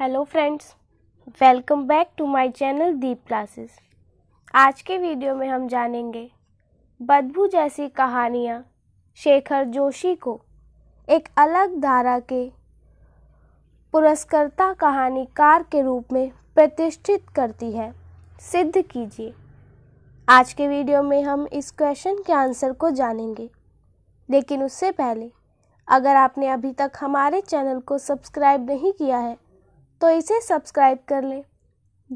hello friends welcome back to my channel Deep classes आज के video में हम जानेंगे बदबू जैसी कहानियाँ शेखर जोशी को एक अलग धारा के पुरस्कर्ता कहानीकार के रूप में प्रतिष्ठित करती है सिद्ध कीजिए आज के वीडियो में हम इस क्वेश्चन के आंसर को जानेंगे लेकिन उससे पहले अगर आपने अभी तक हमारे चैनल को सब्सक्राइब नहीं किया है तो इसे सब्सक्राइब कर लें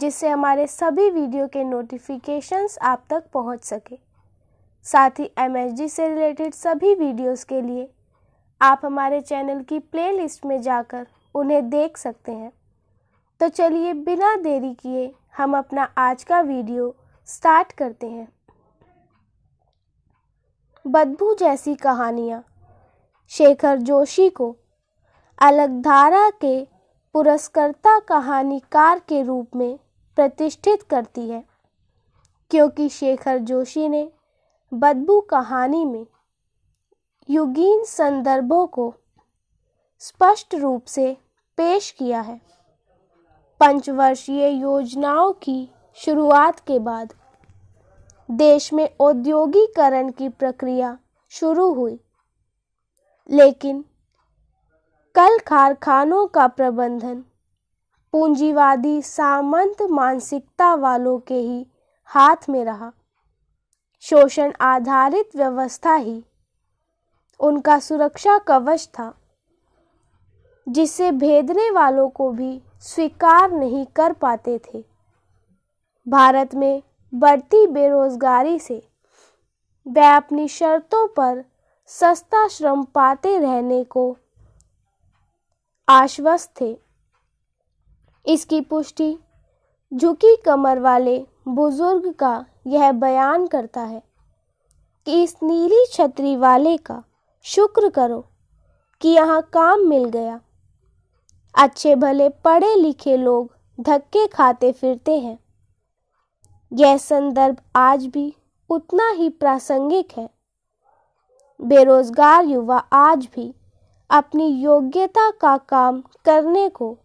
जिससे हमारे सभी वीडियो के नोटिफिकेशंस आप तक पहुंच सके साथ ही एम से रिलेटेड सभी वीडियोस के लिए आप हमारे चैनल की प्लेलिस्ट में जाकर उन्हें देख सकते हैं तो चलिए बिना देरी किए हम अपना आज का वीडियो स्टार्ट करते हैं बदबू जैसी कहानियाँ शेखर जोशी को अलग धारा के पुरस्कर्ता कहानीकार के रूप में प्रतिष्ठित करती है क्योंकि शेखर जोशी ने बदबू कहानी में युगीन संदर्भों को स्पष्ट रूप से पेश किया है पंचवर्षीय योजनाओं की शुरुआत के बाद देश में औद्योगिकरण की प्रक्रिया शुरू हुई लेकिन कल कारखानों का प्रबंधन पूंजीवादी सामंत मानसिकता वालों के ही हाथ में रहा शोषण आधारित व्यवस्था ही उनका सुरक्षा कवच था जिसे भेदने वालों को भी स्वीकार नहीं कर पाते थे भारत में बढ़ती बेरोजगारी से वह अपनी शर्तों पर सस्ता श्रम पाते रहने को आश्वस्त थे इसकी पुष्टि झुकी कमर वाले बुजुर्ग का यह बयान करता है कि इस नीली छतरी वाले का शुक्र करो कि यहाँ काम मिल गया अच्छे भले पढ़े लिखे लोग धक्के खाते फिरते हैं यह संदर्भ आज भी उतना ही प्रासंगिक है बेरोजगार युवा आज भी अपनी योग्यता का काम करने को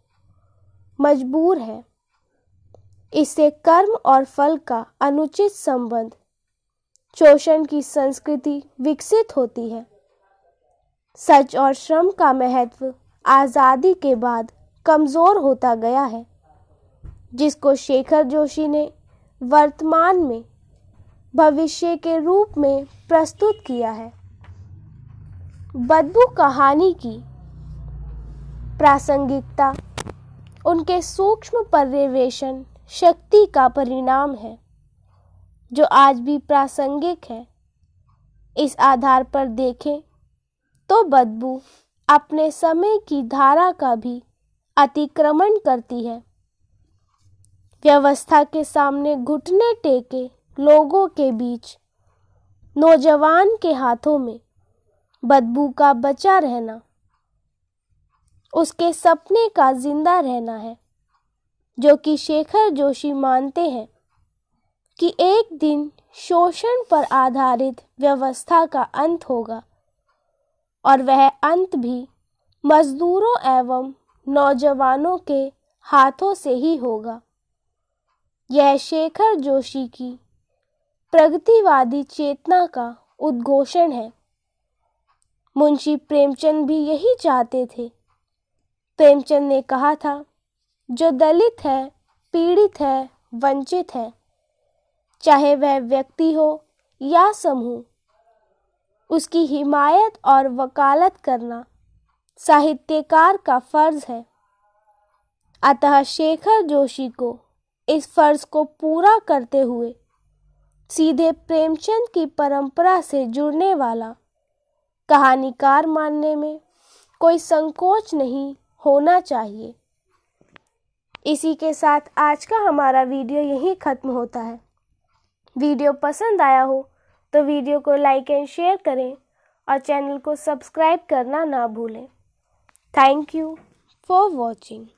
मजबूर है इससे कर्म और फल का अनुचित संबंध शोषण की संस्कृति विकसित होती है सच और श्रम का महत्व आज़ादी के बाद कमज़ोर होता गया है जिसको शेखर जोशी ने वर्तमान में भविष्य के रूप में प्रस्तुत किया है बदबू कहानी की प्रासंगिकता उनके सूक्ष्म पर्यवेक्षण शक्ति का परिणाम है जो आज भी प्रासंगिक है इस आधार पर देखें तो बदबू अपने समय की धारा का भी अतिक्रमण करती है व्यवस्था के सामने घुटने टेके लोगों के बीच नौजवान के हाथों में बदबू का बचा रहना उसके सपने का जिंदा रहना है जो कि शेखर जोशी मानते हैं कि एक दिन शोषण पर आधारित व्यवस्था का अंत होगा और वह अंत भी मजदूरों एवं नौजवानों के हाथों से ही होगा यह शेखर जोशी की प्रगतिवादी चेतना का उद्घोषण है मुंशी प्रेमचंद भी यही चाहते थे प्रेमचंद ने कहा था जो दलित है पीड़ित है वंचित है चाहे वह व्यक्ति हो या समूह उसकी हिमायत और वकालत करना साहित्यकार का फर्ज है अतः शेखर जोशी को इस फर्ज को पूरा करते हुए सीधे प्रेमचंद की परंपरा से जुड़ने वाला कहानीकार मानने में कोई संकोच नहीं होना चाहिए इसी के साथ आज का हमारा वीडियो यहीं ख़त्म होता है वीडियो पसंद आया हो तो वीडियो को लाइक एंड शेयर करें और चैनल को सब्सक्राइब करना ना भूलें थैंक यू फॉर वॉचिंग